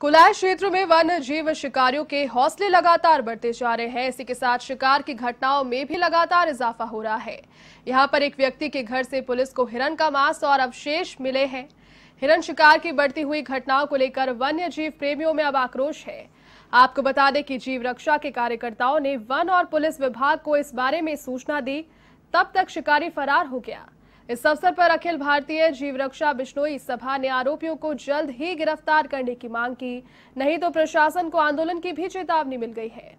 कोलाय क्षेत्र में वन जीव शिकारियों के हौसले लगातार बढ़ते जा रहे हैं इसी के साथ शिकार की घटनाओं में भी लगातार इजाफा हो रहा है यहां पर एक व्यक्ति के घर से पुलिस को हिरन का मांस और अवशेष मिले हैं हिरण शिकार की बढ़ती हुई घटनाओं को लेकर वन्य जीव प्रेमियों में अब आक्रोश है आपको बता दें कि जीव रक्षा के कार्यकर्ताओं ने वन और पुलिस विभाग को इस बारे में सूचना दी तब तक शिकारी फरार हो गया इस अवसर पर अखिल भारतीय जीव रक्षा बिश्नोई सभा ने आरोपियों को जल्द ही गिरफ्तार करने की मांग की नहीं तो प्रशासन को आंदोलन की भी चेतावनी मिल गई है